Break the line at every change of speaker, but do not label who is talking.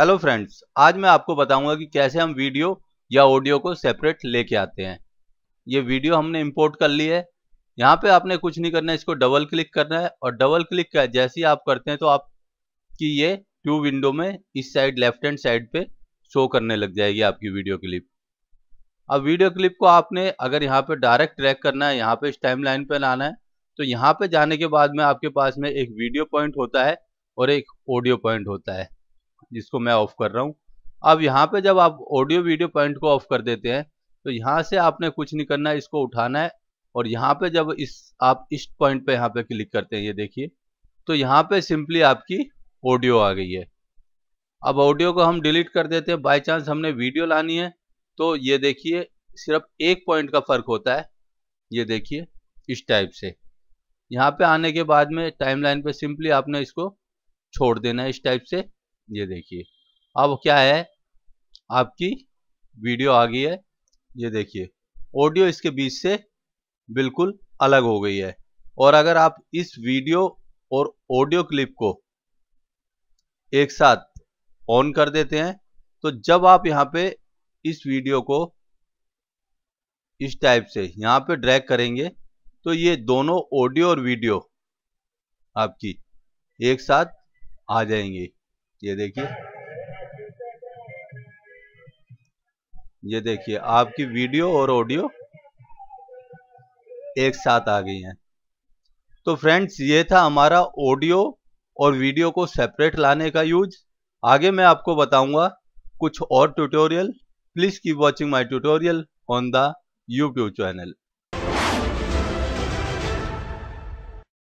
hello friends आज मैं आपको बताऊंगा कि कैसे हम वीडियो या ऑडियो को सेपरेट लेके आते हैं ये वीडियो हमने इंपोर्ट कर ली है यहाँ पे आपने कुछ नहीं करना है इसको डबल क्लिक करना है और डबल क्लिक कर जैसे ही आप करते हैं तो आपकी ये टू विंडो में इस साइड लेफ्ट हैंड साइड पे शो करने लग जाएगी आपकी वीडियो क्लिप अब वीडियो क्लिप को आपने अगर यहाँ पे डायरेक्ट ट्रैक करना है यहाँ पे इस टाइम लाइन पर लाना है तो यहाँ पे जाने के बाद में आपके पास में एक वीडियो पॉइंट होता है और एक ऑडियो पॉइंट होता है जिसको मैं ऑफ कर रहा हूँ अब यहाँ पे जब आप ऑडियो वीडियो पॉइंट को ऑफ कर देते हैं तो यहाँ से आपने कुछ नहीं करना है इसको उठाना है और यहाँ पे जब इस आप इस पॉइंट पे यहाँ पे क्लिक करते हैं ये देखिए तो यहाँ पे सिंपली आपकी ऑडियो आ गई है अब ऑडियो को हम डिलीट कर देते हैं बाई चांस हमने वीडियो लानी है तो ये देखिए सिर्फ एक पॉइंट का फर्क होता है ये देखिए इस टाइप से यहाँ पे आने के बाद में टाइमलाइन पे सिंपली आपने इसको छोड़ देना है इस टाइप से ये देखिए अब क्या है आपकी वीडियो आ गई है ये देखिए ऑडियो इसके बीच से बिल्कुल अलग हो गई है और अगर आप इस वीडियो और ऑडियो क्लिप को एक साथ ऑन कर देते हैं तो जब आप यहाँ पे इस वीडियो को इस टाइप से यहाँ पे ड्रैग करेंगे तो ये दोनों ऑडियो और वीडियो आपकी एक साथ आ जाएंगी ये देखिए ये देखिए आपकी वीडियो और ऑडियो एक साथ आ गई हैं तो फ्रेंड्स ये था हमारा ऑडियो और वीडियो को सेपरेट लाने का यूज आगे मैं आपको बताऊंगा कुछ और tutorial please keep watching my tutorial on the YouTube channel